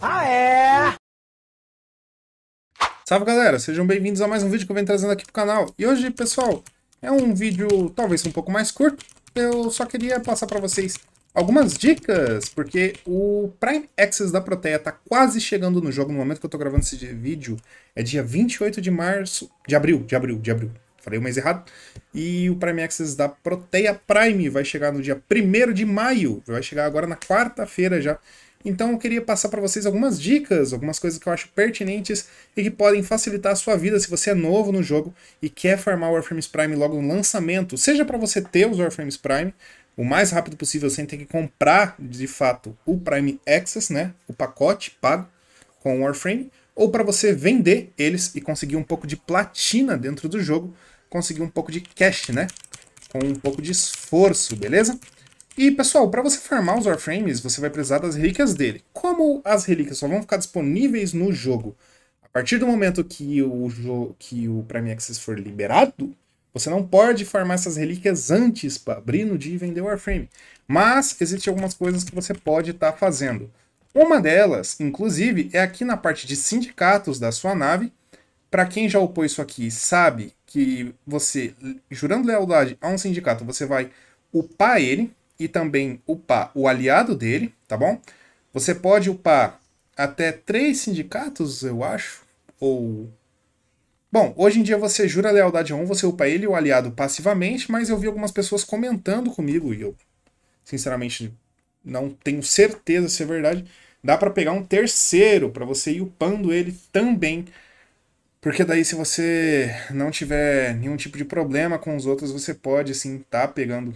Ah, é? Salve galera, sejam bem-vindos a mais um vídeo que eu venho trazendo aqui pro canal. E hoje, pessoal, é um vídeo talvez um pouco mais curto. Eu só queria passar para vocês algumas dicas, porque o Prime Access da Proteia tá quase chegando no jogo no momento que eu tô gravando esse vídeo. É dia 28 de março, de abril, de abril, de abril. Falei o mês errado. E o Prime Access da Proteia Prime vai chegar no dia 1 de maio. Vai chegar agora na quarta-feira já. Então eu queria passar para vocês algumas dicas, algumas coisas que eu acho pertinentes e que podem facilitar a sua vida se você é novo no jogo e quer farmar Warframes Prime logo no lançamento, seja para você ter os Warframes Prime o mais rápido possível sem ter que comprar de fato o Prime Access, né, o pacote pago com o Warframe, ou para você vender eles e conseguir um pouco de platina dentro do jogo, conseguir um pouco de cash, né, com um pouco de esforço, beleza? E pessoal, para você farmar os Warframes, você vai precisar das relíquias dele. Como as relíquias só vão ficar disponíveis no jogo a partir do momento que o, que o Prime Access for liberado, você não pode farmar essas relíquias antes para abrir no dia e vender o Warframe. Mas existem algumas coisas que você pode estar tá fazendo. Uma delas, inclusive, é aqui na parte de sindicatos da sua nave. Para quem já upou isso aqui, sabe que você, jurando lealdade a um sindicato, você vai upar ele e também upar o aliado dele, tá bom? Você pode upar até três sindicatos, eu acho, ou... Bom, hoje em dia você jura lealdade a um, você upa ele e o aliado passivamente, mas eu vi algumas pessoas comentando comigo e eu, sinceramente, não tenho certeza se é verdade. Dá para pegar um terceiro para você ir upando ele também, porque daí se você não tiver nenhum tipo de problema com os outros, você pode sim tá pegando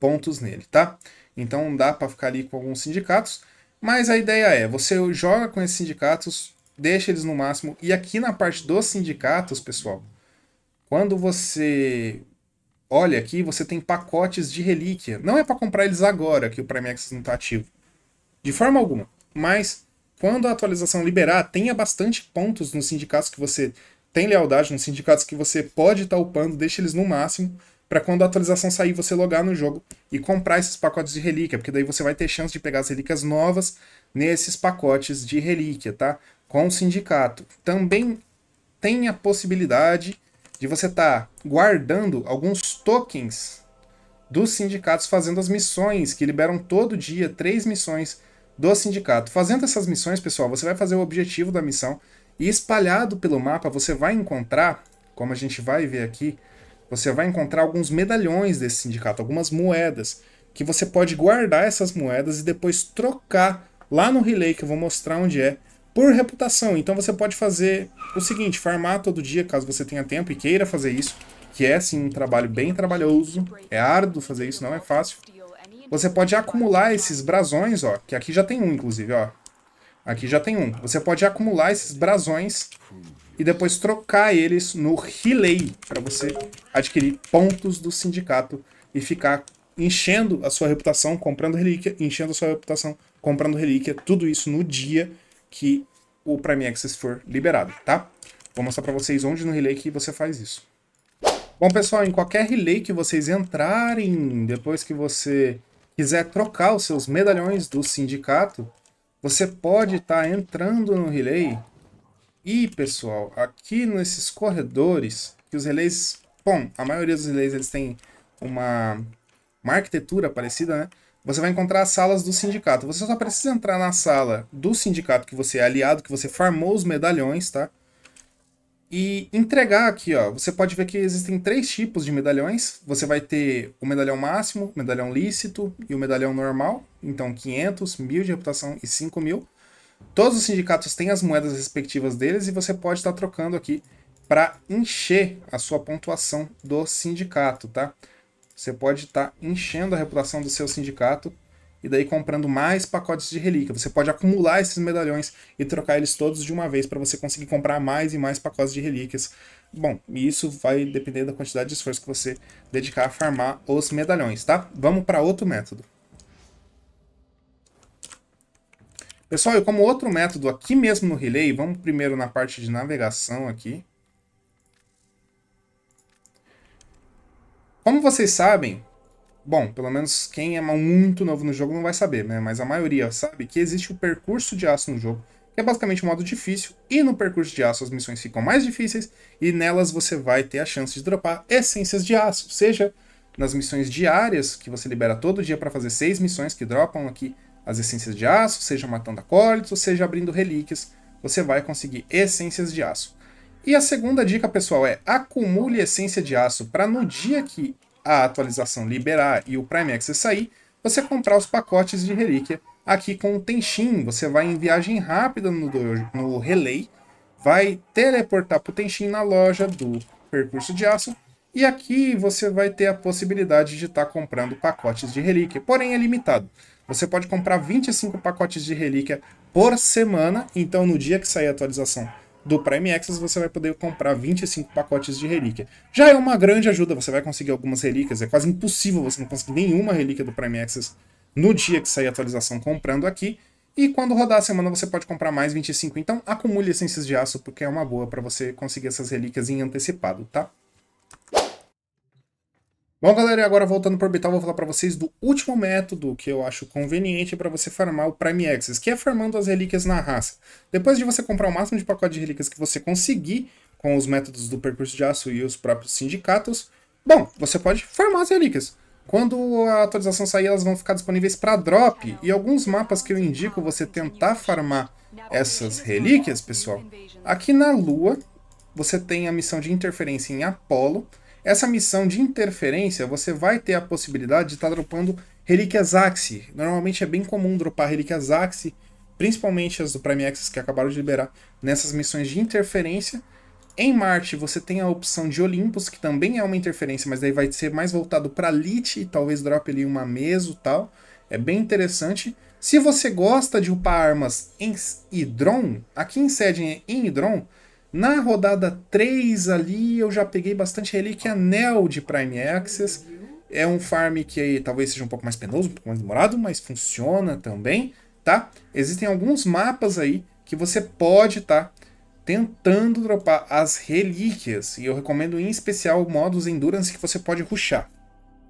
pontos nele, tá? Então dá para ficar ali com alguns sindicatos, mas a ideia é, você joga com esses sindicatos, deixa eles no máximo, e aqui na parte dos sindicatos, pessoal, quando você olha aqui, você tem pacotes de relíquia. Não é para comprar eles agora, que o Prime Access não está ativo. De forma alguma, mas quando a atualização liberar, tenha bastante pontos nos sindicatos que você tem lealdade, nos sindicatos que você pode estar tá upando, deixa eles no máximo, para quando a atualização sair você logar no jogo e comprar esses pacotes de relíquia, porque daí você vai ter chance de pegar as relíquias novas nesses pacotes de relíquia, tá? Com o sindicato. Também tem a possibilidade de você estar tá guardando alguns tokens dos sindicatos fazendo as missões que liberam todo dia, três missões do sindicato. Fazendo essas missões, pessoal, você vai fazer o objetivo da missão e espalhado pelo mapa você vai encontrar, como a gente vai ver aqui, você vai encontrar alguns medalhões desse sindicato, algumas moedas, que você pode guardar essas moedas e depois trocar lá no relay, que eu vou mostrar onde é, por reputação. Então você pode fazer o seguinte, farmar todo dia, caso você tenha tempo e queira fazer isso, que é sim um trabalho bem trabalhoso, é árduo fazer isso, não é fácil. Você pode acumular esses brasões, ó, que aqui já tem um, inclusive, ó. Aqui já tem um. Você pode acumular esses brasões e depois trocar eles no Relay, para você adquirir pontos do sindicato e ficar enchendo a sua reputação comprando relíquia, enchendo a sua reputação comprando relíquia, tudo isso no dia que o Prime Access for liberado, tá? Vou mostrar para vocês onde no Relay que você faz isso. Bom, pessoal, em qualquer relay que vocês entrarem, depois que você quiser trocar os seus medalhões do sindicato, você pode estar tá entrando no relay e, pessoal, aqui nesses corredores, que os relés... Bom, a maioria dos relés eles têm uma, uma arquitetura parecida, né? Você vai encontrar as salas do sindicato. Você só precisa entrar na sala do sindicato que você é aliado, que você farmou os medalhões, tá? E entregar aqui, ó. Você pode ver que existem três tipos de medalhões. Você vai ter o medalhão máximo, medalhão lícito e o medalhão normal. Então, 500, 1.000 de reputação e 5 mil. Todos os sindicatos têm as moedas respectivas deles e você pode estar tá trocando aqui para encher a sua pontuação do sindicato, tá? Você pode estar tá enchendo a reputação do seu sindicato e daí comprando mais pacotes de relíquia. Você pode acumular esses medalhões e trocar eles todos de uma vez para você conseguir comprar mais e mais pacotes de relíquias. Bom, e isso vai depender da quantidade de esforço que você dedicar a farmar os medalhões, tá? Vamos para outro método. Pessoal, e como outro método aqui mesmo no Relay, vamos primeiro na parte de navegação aqui. Como vocês sabem, bom, pelo menos quem é muito novo no jogo não vai saber, né? Mas a maioria sabe que existe o percurso de aço no jogo, que é basicamente um modo difícil, e no percurso de aço as missões ficam mais difíceis, e nelas você vai ter a chance de dropar essências de aço, seja nas missões diárias, que você libera todo dia para fazer seis missões que dropam aqui as essências de aço, seja matando acólitos, ou seja abrindo relíquias, você vai conseguir essências de aço. E a segunda dica, pessoal, é acumule essência de aço para no dia que a atualização liberar e o Prime Access sair, você comprar os pacotes de relíquia. Aqui com o Tenshin, você vai em viagem rápida no, no relay, vai teleportar para o Tenshin na loja do percurso de aço e aqui você vai ter a possibilidade de estar tá comprando pacotes de relíquia, porém é limitado. Você pode comprar 25 pacotes de relíquia por semana, então no dia que sair a atualização do Prime Access você vai poder comprar 25 pacotes de relíquia. Já é uma grande ajuda, você vai conseguir algumas relíquias, é quase impossível você não conseguir nenhuma relíquia do Prime Access no dia que sair a atualização comprando aqui. E quando rodar a semana você pode comprar mais 25, então acumule essências de aço porque é uma boa para você conseguir essas relíquias em antecipado, tá? Bom, galera, agora voltando para o orbital, vou falar para vocês do último método que eu acho conveniente para você farmar o Prime Access, que é farmando as relíquias na raça. Depois de você comprar o máximo de pacote de relíquias que você conseguir, com os métodos do percurso de aço e os próprios sindicatos, bom, você pode farmar as relíquias. Quando a atualização sair, elas vão ficar disponíveis para drop, e alguns mapas que eu indico você tentar farmar essas relíquias, pessoal, aqui na Lua, você tem a missão de interferência em Apolo, essa missão de interferência, você vai ter a possibilidade de estar tá dropando relíquias Axie. Normalmente é bem comum dropar relíquias Axie, principalmente as do Prime Access que acabaram de liberar, nessas missões de interferência. Em Marte, você tem a opção de Olympus, que também é uma interferência, mas daí vai ser mais voltado para Lite, talvez drop ali uma mesa tal. É bem interessante. Se você gosta de upar armas em Hydron, aqui em Sedin, é em Hydron, na rodada 3 ali eu já peguei bastante relíquia anel de Prime Access. É um farm que talvez seja um pouco mais penoso, um pouco mais demorado, mas funciona também, tá? Existem alguns mapas aí que você pode tá tentando dropar as relíquias. E eu recomendo em especial modos Endurance que você pode ruxar.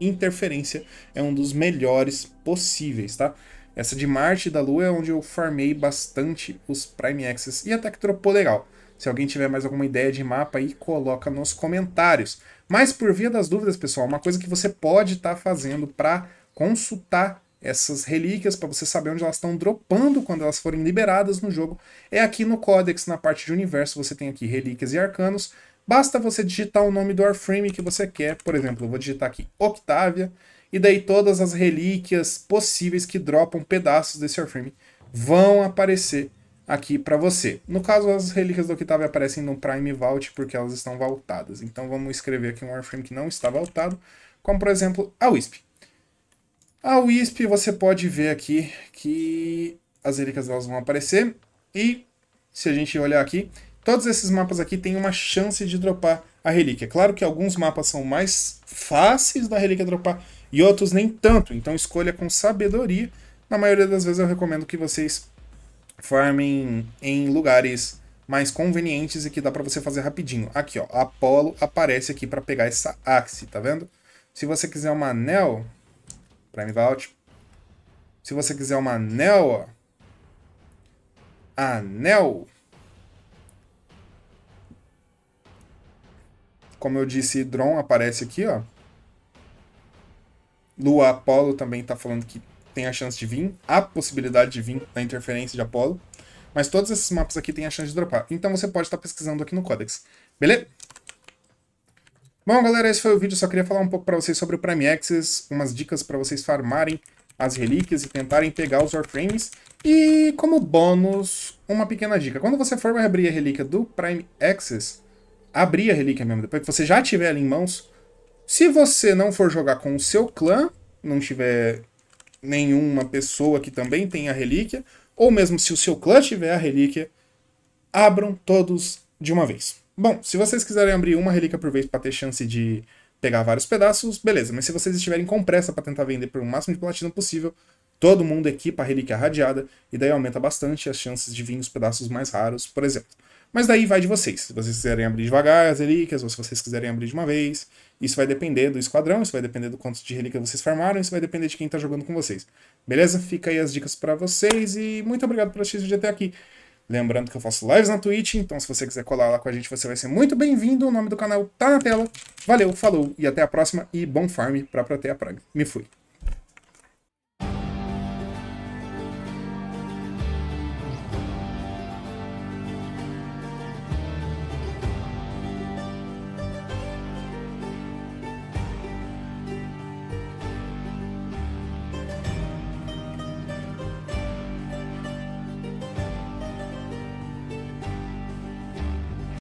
Interferência é um dos melhores possíveis, tá? Essa de Marte e da Lua é onde eu farmei bastante os Prime Access e até que dropou legal. Se alguém tiver mais alguma ideia de mapa aí, coloca nos comentários. Mas por via das dúvidas, pessoal, uma coisa que você pode estar tá fazendo para consultar essas relíquias para você saber onde elas estão dropando quando elas forem liberadas no jogo é aqui no Codex, na parte de universo, você tem aqui relíquias e arcanos. Basta você digitar o nome do Warframe que você quer, por exemplo, eu vou digitar aqui Octavia, e daí todas as relíquias possíveis que dropam pedaços desse Warframe vão aparecer aqui para você. No caso, as relíquias do Octavio aparecem no Prime Vault porque elas estão voltadas Então vamos escrever aqui um Warframe que não está voltado como por exemplo a Wisp. A Wisp você pode ver aqui que as relíquias delas vão aparecer e se a gente olhar aqui, todos esses mapas aqui têm uma chance de dropar a relíquia. Claro que alguns mapas são mais fáceis da relíquia dropar e outros nem tanto, então escolha com sabedoria. Na maioria das vezes eu recomendo que vocês farmem em lugares mais convenientes e que dá para você fazer rapidinho. Aqui, ó, Apollo aparece aqui para pegar essa axe, tá vendo? Se você quiser uma anel, Prime Vault. Se você quiser uma anel, ó, anel. Como eu disse, drone aparece aqui, ó. Lua Apollo também tá falando que tem a chance de vir, a possibilidade de vir na interferência de Apolo. Mas todos esses mapas aqui têm a chance de dropar. Então você pode estar tá pesquisando aqui no Codex. Beleza? Bom, galera, esse foi o vídeo. Só queria falar um pouco para vocês sobre o Prime Access, umas dicas para vocês farmarem as relíquias e tentarem pegar os Warframes. E, como bônus, uma pequena dica. Quando você for abrir a relíquia do Prime Access, abrir a relíquia mesmo, depois que você já tiver ela em mãos, se você não for jogar com o seu clã, não tiver nenhuma pessoa que também tem a relíquia, ou mesmo se o seu clã tiver a relíquia, abram todos de uma vez. Bom, se vocês quiserem abrir uma relíquia por vez para ter chance de pegar vários pedaços, beleza, mas se vocês estiverem com pressa para tentar vender por o um máximo de platina possível, todo mundo equipa a relíquia radiada e daí aumenta bastante as chances de vir os pedaços mais raros, por exemplo. Mas daí vai de vocês. Se vocês quiserem abrir devagar as relíquias, ou se vocês quiserem abrir de uma vez, isso vai depender do esquadrão, isso vai depender do quanto de relíquia vocês farmaram, isso vai depender de quem está jogando com vocês. Beleza? Fica aí as dicas para vocês e muito obrigado por assistir o vídeo até aqui. Lembrando que eu faço lives na Twitch, então se você quiser colar lá com a gente, você vai ser muito bem-vindo. O nome do canal tá na tela. Valeu, falou e até a próxima e bom farm para a praga. Me fui.